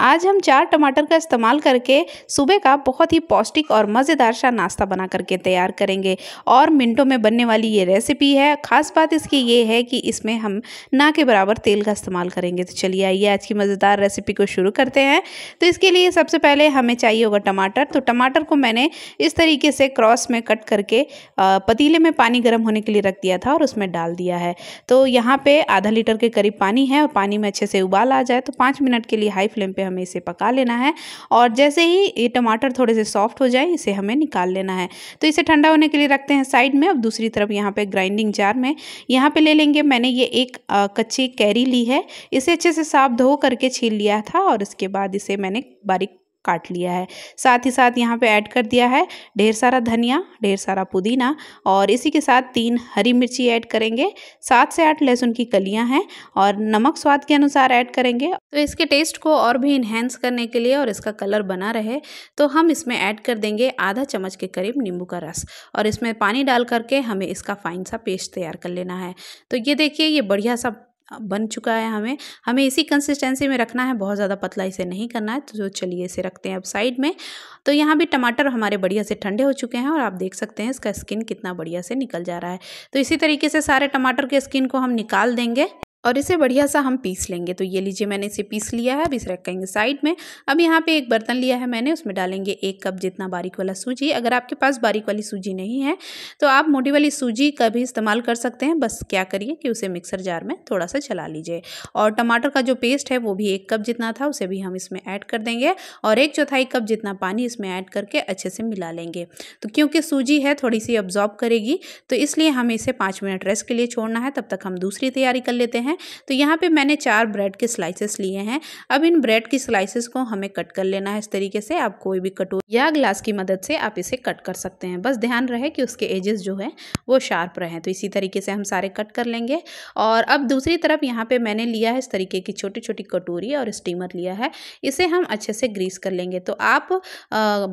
आज हम चार टमाटर का इस्तेमाल करके सुबह का बहुत ही पौष्टिक और मज़ेदार सा नाश्ता बना करके तैयार करेंगे और मिनटों में बनने वाली ये रेसिपी है ख़ास बात इसकी ये है कि इसमें हम ना के बराबर तेल का इस्तेमाल करेंगे तो चलिए आइए आज की मज़ेदार रेसिपी को शुरू करते हैं तो इसके लिए सबसे पहले हमें चाहिए होगा टमाटर तो टमाटर को मैंने इस तरीके से क्रॉस में कट करके पतीले में पानी गर्म होने के लिए रख दिया था और उसमें डाल दिया है तो यहाँ पर आधा लीटर के करीब पानी है और पानी में अच्छे से उबाल आ जाए तो पाँच मिनट के लिए हाई फ्लेम पर हमें इसे पका लेना है और जैसे ही ये टमाटर थोड़े से सॉफ्ट हो जाए इसे हमें निकाल लेना है तो इसे ठंडा होने के लिए रखते हैं साइड में अब दूसरी तरफ यहाँ पर ग्राइंडिंग जार में यहाँ पर ले लेंगे मैंने ये एक कच्ची कैरी ली है इसे अच्छे से साफ धो करके छील लिया था और इसके बाद इसे मैंने बारीक काट लिया है साथ ही साथ यहाँ पे ऐड कर दिया है ढेर सारा धनिया ढेर सारा पुदीना और इसी के साथ तीन हरी मिर्ची ऐड करेंगे सात से आठ लहसुन की कलियाँ हैं और नमक स्वाद के अनुसार ऐड करेंगे तो इसके टेस्ट को और भी इन्हेंस करने के लिए और इसका कलर बना रहे तो हम इसमें ऐड कर देंगे आधा चम्मच के करीब नींबू का रस और इसमें पानी डाल करके हमें इसका फाइन सा पेस्ट तैयार कर लेना है तो ये देखिए ये बढ़िया सा बन चुका है हमें हमें इसी कंसिस्टेंसी में रखना है बहुत ज़्यादा पतला इसे नहीं करना है तो चलिए इसे रखते हैं अब साइड में तो यहाँ भी टमाटर हमारे बढ़िया से ठंडे हो चुके हैं और आप देख सकते हैं इसका स्किन कितना बढ़िया से निकल जा रहा है तो इसी तरीके से सारे टमाटर के स्किन को हम निकाल देंगे और इसे बढ़िया सा हम पीस लेंगे तो ये लीजिए मैंने इसे पीस लिया है अब इसे रखेंगे साइड में अब यहाँ पे एक बर्तन लिया है मैंने उसमें डालेंगे एक कप जितना बारीक वाला सूजी अगर आपके पास बारीक वाली सूजी नहीं है तो आप मोटी वाली सूजी का भी इस्तेमाल कर सकते हैं बस क्या करिए कि उसे मिक्सर जार में थोड़ा सा चला लीजिए और टमाटर का जो पेस्ट है वो भी एक कप जितना था उसे भी हम इसमें ऐड कर देंगे और एक चौथाई कप जितना पानी इसमें ऐड करके अच्छे से मिला लेंगे तो क्योंकि सूजी है थोड़ी सी ऑब्जॉर्ब करेगी तो इसलिए हमें इसे पाँच मिनट रेस्ट के लिए छोड़ना है तब तक हम दूसरी तैयारी कर लेते हैं हैं तो यहाँ पे मैंने चार ब्रेड के स्लाइसेस लिए हैं अब इन ब्रेड की स्लाइसेस को हमें कट कर लेना है इस तरीके से आप कोई भी कटोर या ग्लास की मदद से आप इसे कट कर सकते हैं बस ध्यान रहे कि उसके एजेस जो है वो शार्प रहें तो इसी तरीके से हम सारे कट कर लेंगे और अब दूसरी तरफ यहाँ पर मैंने लिया है इस तरीके की छोटी छोटी कटोरी और स्टीमर लिया है इसे हम अच्छे से ग्रीस कर लेंगे तो आप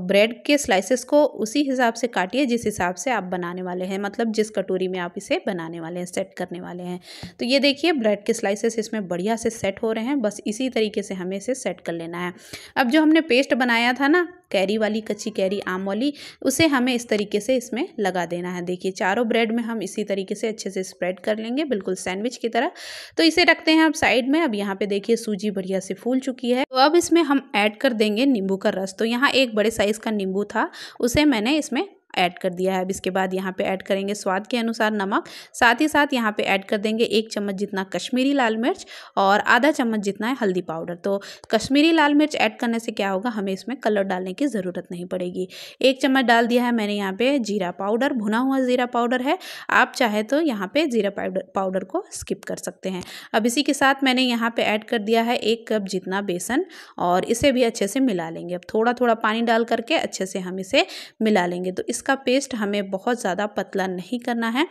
ब्रेड के स्लाइसेस को उसी हिसाब से काटिए जिस हिसाब से आप बनाने वाले हैं मतलब जिस कटोरी में आप इसे बनाने वाले हैं सेट करने वाले हैं तो ये देखिए ब्रेड के स्लाइसेस इसमें बढ़िया से सेट हो रहे हैं बस इसी तरीके से हमें इसे सेट कर लेना है अब जो हमने पेस्ट बनाया था ना कैरी वाली कच्ची कैरी आम वाली उसे हमें इस तरीके से इसमें लगा देना है देखिए चारों ब्रेड में हम इसी तरीके से अच्छे से स्प्रेड कर लेंगे बिल्कुल सैंडविच की तरह तो इसे रखते हैं अब साइड में अब यहाँ पे देखिए सूजी बढ़िया से फूल चुकी है तो अब इसमें हम ऐड कर देंगे नींबू का रस तो यहाँ एक बड़े साइज़ का नींबू था उसे मैंने इसमें ऐड कर दिया है अब इसके बाद यहाँ पे ऐड करेंगे स्वाद के अनुसार नमक साथ ही साथ यहाँ पे ऐड कर देंगे एक चम्मच जितना कश्मीरी लाल मिर्च और आधा चम्मच जितना है हल्दी पाउडर तो कश्मीरी लाल मिर्च ऐड करने से क्या होगा हमें इसमें कलर डालने की ज़रूरत नहीं पड़ेगी एक चम्मच डाल दिया है मैंने यहाँ पर जीरा पाउडर भुना हुआ ज़ीरा पाउडर है आप चाहे तो यहाँ पर ज़ीरा पाउडर पाउडर को स्किप कर सकते हैं अब इसी के साथ मैंने यहाँ पर ऐड कर दिया है एक कप जितना बेसन और इसे भी अच्छे से मिला लेंगे अब थोड़ा थोड़ा पानी डाल करके अच्छे से हम इसे मिला लेंगे तो इस इसका पेस्ट हमें बहुत ज़्यादा पतला नहीं करना है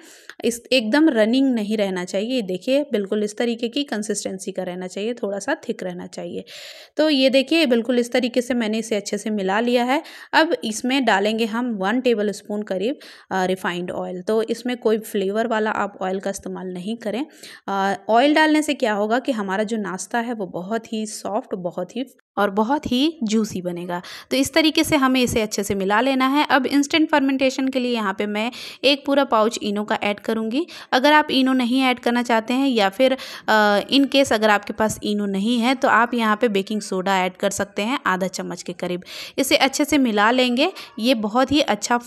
इस एकदम रनिंग नहीं रहना चाहिए देखिए बिल्कुल इस तरीके की कंसिस्टेंसी का रहना चाहिए थोड़ा सा थिक रहना चाहिए तो ये देखिए बिल्कुल इस तरीके से मैंने इसे अच्छे से मिला लिया है अब इसमें डालेंगे हम वन टेबल स्पून करीब रिफाइंड ऑयल तो इसमें कोई फ्लेवर वाला आप ऑयल का इस्तेमाल नहीं करें ऑयल डालने से क्या होगा कि हमारा जो नाश्ता है वो बहुत ही सॉफ्ट बहुत ही और बहुत ही जूसी बनेगा तो इस तरीके से हमें इसे अच्छे से मिला लेना है अब इंस्टेंट फॉर फर्मेंटेशन के लिए यहाँ पे मैं एक पूरा पाउच इनो का ऐड करूँगी अगर आप इनो नहीं ऐड करना चाहते हैं या फिर इन केस अगर आपके पास इनो नहीं है तो आप यहाँ पे बेकिंग सोडा ऐड कर सकते हैं आधा चम्मच के करीब इसे अच्छे से मिला लेंगे ये बहुत ही अच्छा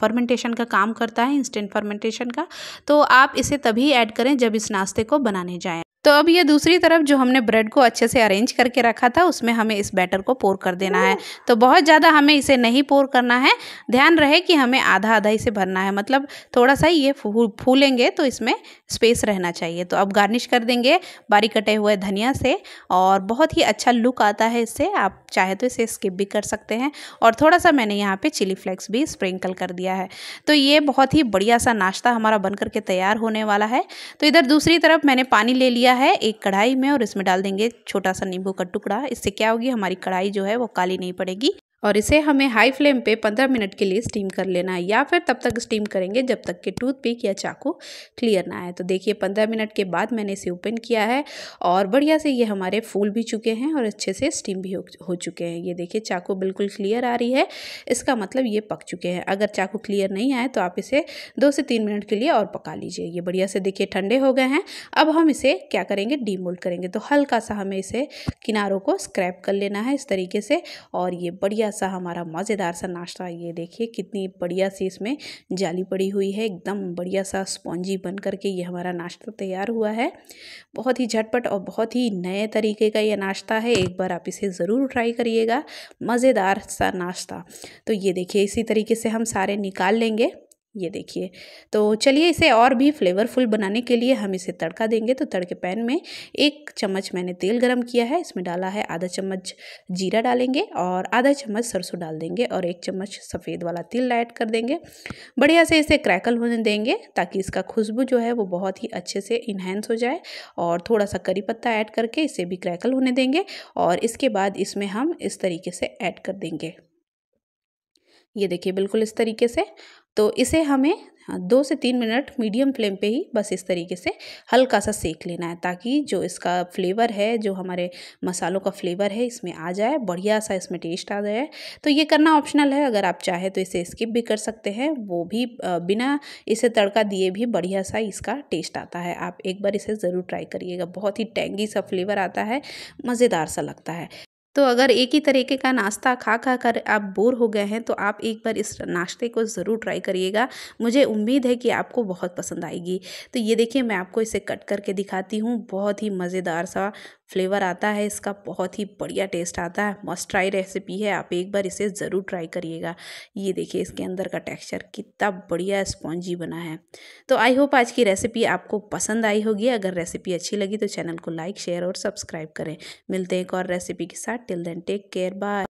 फर्मेंटेशन का काम करता है इंस्टेंट फर्मेंटेशन का तो आप इसे तभी ऐड करें जब इस नाश्ते को बनाने जाएँ तो अब ये दूसरी तरफ जो हमने ब्रेड को अच्छे से अरेंज करके रखा था उसमें हमें इस बैटर को पोर कर देना है तो बहुत ज़्यादा हमें इसे नहीं पोर करना है ध्यान रहे कि हमें आधा आधा इसे भरना है मतलब थोड़ा सा ये फूलेंगे तो इसमें स्पेस रहना चाहिए तो अब गार्निश कर देंगे बारीक कटे हुए धनिया से और बहुत ही अच्छा लुक आता है इससे आप चाहे तो इसे स्किप भी कर सकते हैं और थोड़ा सा मैंने यहाँ पर चिली फ्लेक्स भी स्प्रिंकल कर दिया है तो ये बहुत ही बढ़िया सा नाश्ता हमारा बन करके तैयार होने वाला है तो इधर दूसरी तरफ मैंने पानी ले लिया लिया है एक कढ़ाई में और इसमें डाल देंगे छोटा सा नींबू का टुकड़ा इससे क्या होगी हमारी कढ़ाई जो है वो काली नहीं पड़ेगी और इसे हमें हाई फ्लेम पे 15 मिनट के लिए स्टीम कर लेना है या फिर तब तक स्टीम करेंगे जब तक कि टूथपिक या चाकू क्लियर ना आए तो देखिए 15 मिनट के बाद मैंने इसे ओपन किया है और बढ़िया से ये हमारे फूल भी चुके हैं और अच्छे से स्टीम भी हो, हो चुके हैं ये देखिए चाकू बिल्कुल क्लियर आ रही है इसका मतलब ये पक चुके हैं अगर चाकू क्लियर नहीं आए तो आप इसे दो से तीन मिनट के लिए और पका लीजिए ये बढ़िया से देखिए ठंडे हो गए हैं अब हम इसे क्या करेंगे डीमोल्ड करेंगे तो हल्का सा हमें इसे किनारों को स्क्रैप कर लेना है इस तरीके से और ये बढ़िया सा हमारा मज़ेदार सा नाश्ता ये देखिए कितनी बढ़िया सी इसमें जाली पड़ी हुई है एकदम बढ़िया सा स्पॉन्जी बन करके ये हमारा नाश्ता तैयार हुआ है बहुत ही झटपट और बहुत ही नए तरीके का ये नाश्ता है एक बार आप इसे ज़रूर ट्राई करिएगा मज़ेदार सा नाश्ता तो ये देखिए इसी तरीके से हम सारे निकाल लेंगे ये देखिए तो चलिए इसे और भी फ्लेवरफुल बनाने के लिए हम इसे तड़का देंगे तो तड़के पैन में एक चम्मच मैंने तेल गरम किया है इसमें डाला है आधा चम्मच जीरा डालेंगे और आधा चम्मच सरसों डाल देंगे और एक चम्मच सफ़ेद वाला तिल ऐड कर देंगे बढ़िया से इसे क्रैकल होने देंगे ताकि इसका खुशबू जो है वो बहुत ही अच्छे से इन्हेंस हो जाए और थोड़ा सा करी पत्ता ऐड करके इसे भी क्रैकल होने देंगे और इसके बाद इसमें हम इस तरीके से ऐड कर देंगे ये देखिए बिल्कुल इस तरीके से तो इसे हमें हाँ, दो से तीन मिनट मीडियम फ्लेम पे ही बस इस तरीके से हल्का सा सेक लेना है ताकि जो इसका फ्लेवर है जो हमारे मसालों का फ्लेवर है इसमें आ जाए बढ़िया सा इसमें टेस्ट आ जाए तो ये करना ऑप्शनल है अगर आप चाहे तो इसे स्किप भी कर सकते हैं वो भी बिना इसे तड़का दिए भी बढ़िया सा इसका टेस्ट आता है आप एक बार इसे ज़रूर ट्राई करिएगा बहुत ही टेंगी सा फ्लेवर आता है मज़ेदार सा लगता है तो अगर एक ही तरीके का नाश्ता खा खा कर आप बोर हो गए हैं तो आप एक बार इस नाश्ते को ज़रूर ट्राई करिएगा मुझे उम्मीद है कि आपको बहुत पसंद आएगी तो ये देखिए मैं आपको इसे कट करके दिखाती हूँ बहुत ही मज़ेदार सा फ्लेवर आता है इसका बहुत ही बढ़िया टेस्ट आता है मस्ट ट्राई रेसिपी है आप एक बार इसे ज़रूर ट्राई करिएगा ये देखिए इसके अंदर का टेक्सचर कितना बढ़िया स्पॉन्जी बना है तो आई होप आज की रेसिपी आपको पसंद आई होगी अगर रेसिपी अच्छी लगी तो चैनल को लाइक शेयर और सब्सक्राइब करें मिलते हैं एक और रेसिपी के साथ till then take care bye